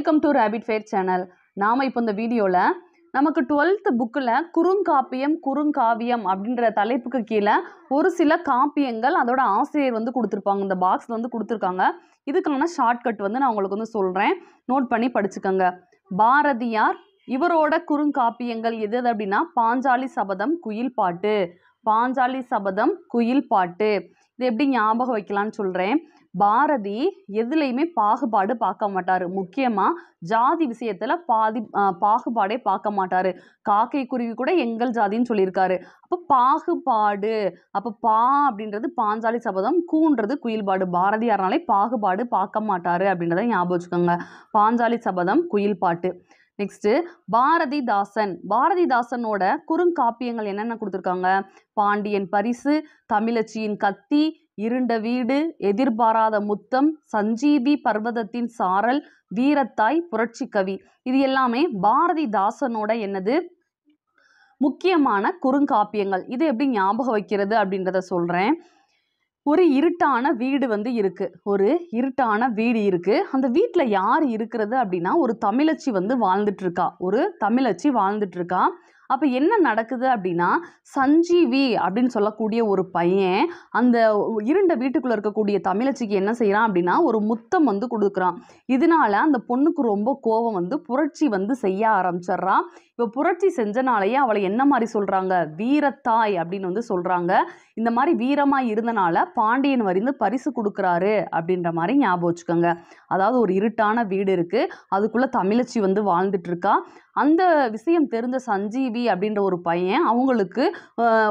welcome to rapid fire channel நாம் இப்போ இந்த வீடியோவில் நமக்கு டுவெல்த் புக்கில் குறுங்காப்பியம் குறுங்காவியம் அப்படின்ற தலைப்புக்கு கீழே ஒரு சில காப்பியங்கள் அதோட ஆசிரியர் வந்து கொடுத்துருப்பாங்க இந்த பாக்ஸில் வந்து கொடுத்துருக்காங்க இதுக்கான ஷார்ட்கட் வந்து நான் உங்களுக்கு வந்து சொல்கிறேன் நோட் பண்ணி படிச்சுக்கோங்க பாரதியார் இவரோட குறுங்காப்பியங்கள் எது அப்படின்னா பாஞ்சாலி சபதம் குயில் பாட்டு பாஞ்சாலி சபதம் குயில் பாட்டு இது எப்படி ஞாபகம் வைக்கலான்னு சொல்கிறேன் பாரதி எதுலேயுமே பாகுபாடு பார்க்க மாட்டார் முக்கியமாக ஜாதி விஷயத்தில் பாதி பாகுபாடே பார்க்க மாட்டார் காக்கை குருவி கூட எங்கள் ஜாதின்னு சொல்லியிருக்காரு அப்போ பாகுபாடு அப்போ பா அப்படின்றது பாஞ்சாலி சபதம் கூன்றது குயில்பாடு பாரதியார்னாலே பாகுபாடு பார்க்க மாட்டார் அப்படின்றத ஞாபகம் வச்சுக்கோங்க பாஞ்சாலி சபதம் குயில் பாட்டு நெக்ஸ்ட்டு பாரதிதாசன் பாரதிதாசனோட குறுங்காப்பியங்கள் என்னென்ன கொடுத்துருக்காங்க பாண்டியன் பரிசு தமிழச்சியின் கத்தி இருண்ட வீடு எதிர்பாராத முத்தம் சஞ்சீவி பர்வதத்தின் சாரல் வீரத்தாய் புரட்சி கவி இது எல்லாமே பாரதிதாசனோட என்னது முக்கியமான குறுங்காப்பியங்கள் இது எப்படி ஞாபகம் வைக்கிறது அப்படின்றத சொல்கிறேன் ஒரு இருட்டான வீடு வந்து இருக்குது ஒரு இருட்டான வீடு இருக்குது அந்த வீட்டில் யார் இருக்கிறது அப்படின்னா ஒரு தமிழச்சி வந்து இருக்கா ஒரு தமிழச்சி இருக்கா அப்போ என்ன நடக்குது அப்படின்னா சஞ்சீவி அப்படின்னு சொல்லக்கூடிய ஒரு பையன் அந்த இருண்ட வீட்டுக்குள்ளே இருக்கக்கூடிய தமிழச்சிக்கு என்ன செய்கிறான் அப்படின்னா ஒரு முத்தம் வந்து கொடுக்குறான் இதனால அந்த பொண்ணுக்கு ரொம்ப கோபம் வந்து புரட்சி வந்து செய்ய ஆரம்பிச்சிடுறான் இப்போ புரட்சி செஞ்சனாலேயே அவளை என்ன மாதிரி சொல்கிறாங்க வீரத்தாய் அப்படின்னு வந்து சொல்கிறாங்க இந்த மாதிரி வீரமாக இருந்தனால பாண்டியன் வரிந்து பரிசு கொடுக்குறாரு அப்படின்ற மாதிரி ஞாபகம் வச்சுக்கோங்க அதாவது ஒரு இருட்டான வீடு இருக்குது அதுக்குள்ளே தமிழச்சி வந்து வாழ்ந்துட்டு இருக்கா அந்த விஷயம் தெரிந்த சஞ்சீவி அப்படின்ற ஒரு பையன் அவங்களுக்கு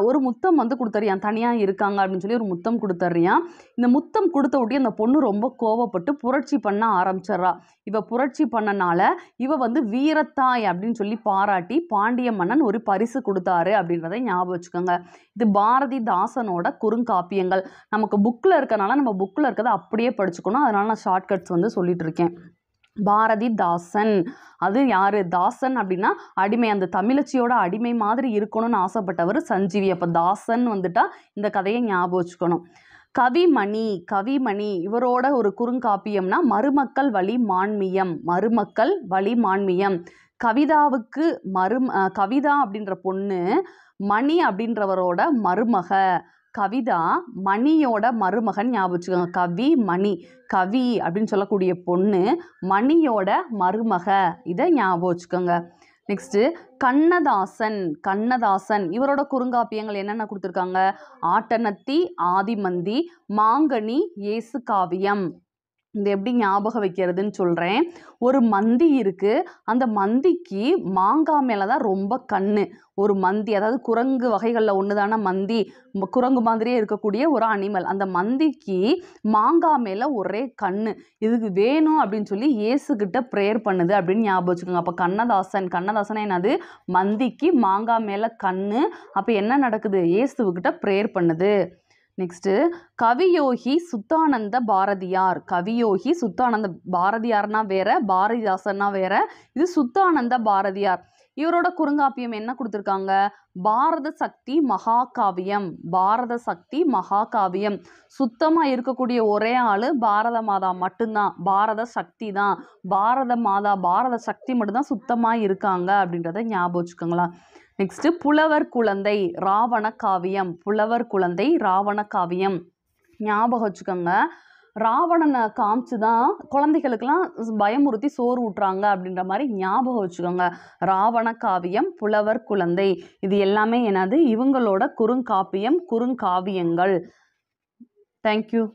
ஒரு முத்தம் வந்து கொடுத்தறியான் தனியாக இருக்காங்க அப்படின்னு சொல்லி ஒரு முத்தம் கொடுத்தறியான் இந்த முத்தம் கொடுத்த உடனே அந்த பொண்ணு ரொம்ப கோவப்பட்டு புரட்சி பண்ண ஆரம்பிச்சிட்றா இவள் புரட்சி பண்ணனால இவ வந்து வீரத்தாய் அப்படின்னு சொல்லி பாராட்டி பாண்டிய மன்னன் ஒரு பரிசு கொடுத்தாரு அப்படின்றத ஞாபகம் வச்சுக்கோங்க இது பாரதிதாசனோட குறுங்காப்பியங்கள் நமக்கு புக்கில் இருக்கனால நம்ம புக்கில் இருக்கிறத அப்படியே படிச்சுக்கணும் அதனால் நான் ஷார்ட்கட்ஸ் வந்து சொல்லிட்டு இருக்கேன் பாரதிதாசன் அது யார் தாசன் அப்படின்னா அடிமை அந்த தமிழச்சியோட அடிமை மாதிரி இருக்கணும்னு ஆசைப்பட்டவர் சஞ்சீவி அப்போ தாசன் வந்துட்டா இந்த கதையை ஞாபகம் வச்சுக்கணும் கவிமணி கவிமணி இவரோட ஒரு குறுங்காப்பியம்னா மருமக்கள் வழி மான்மியம் மருமக்கள் வழி மான்மியம் கவிதாவுக்கு மரு கவிதா அப்படின்ற பொண்ணு மணி அப்படின்றவரோட மருமக கவிதா மணியோட மருமகன் ஞாபகம் கவி மணி கவி அப்படின்னு சொல்லக்கூடிய பொண்ணு மணியோட மருமக இதை ஞாபகம் வச்சுக்கோங்க நெக்ஸ்ட்டு கண்ணதாசன் கண்ணதாசன் இவரோட குறுங்காப்பியங்கள் என்னென்ன கொடுத்துருக்காங்க ஆட்டனத்தி ஆதிமந்தி மாங்கனி இயேசு காவியம் இது எப்படி ஞாபகம் வைக்கிறதுன்னு சொல்கிறேன் ஒரு மந்தி இருக்குது அந்த மந்திக்கு மாங்காய் மேலே தான் ரொம்ப கண் ஒரு மந்தி அதாவது குரங்கு வகைகளில் ஒன்று தானே மந்தி குரங்கு மாதிரியே இருக்கக்கூடிய ஒரு அனிமல் அந்த மந்திக்கு மாங்காய் மேலே ஒரே கண் இதுக்கு வேணும் அப்படின்னு சொல்லி ஏசுக்கிட்ட ப்ரேயர் பண்ணுது அப்படின்னு ஞாபகம் வச்சுக்கோங்க அப்போ கண்ணதாசன் கண்ணதாசன் என்னது மந்திக்கு மாங்காய் மேலே கண் அப்போ என்ன நடக்குது ஏசுக்கிட்ட ப்ரேயர் பண்ணுது நெக்ஸ்ட்டு கவியோகி சுத்தானந்த பாரதியார் கவியோகி சுத்தானந்த பாரதியார்னா வேற பாரதிதாசன்னா வேற இது சுத்தானந்த பாரதியார் இவரோட குறுங்காப்பியம் என்ன கொடுத்துருக்காங்க பாரத சக்தி மகாகாவியம் பாரத சக்தி மகாகாவியம் சுத்தமாக இருக்கக்கூடிய ஒரே ஆள் பாரத மாதா மட்டும்தான் பாரத சக்தி தான் பாரத மாதா பாரத சக்தி மட்டும்தான் சுத்தமாக இருக்காங்க அப்படின்றத ஞாபகம் வச்சுக்கோங்களேன் நெக்ஸ்ட்டு புலவர் குழந்தை ராவண காவியம் புலவர் குழந்தை ராவண காவியம் ஞாபகம் வச்சுக்கோங்க ராவணனை காமிச்சு தான் குழந்தைகளுக்கெல்லாம் பயமுறுத்தி சோறு ஊட்டுறாங்க அப்படின்ற மாதிரி ஞாபகம் வச்சுக்கோங்க ராவண காவியம் புலவர் குழந்தை இது எல்லாமே என்னது இவங்களோட குறுங்காப்பியம் குறுங்காவியங்கள் தேங்க்யூ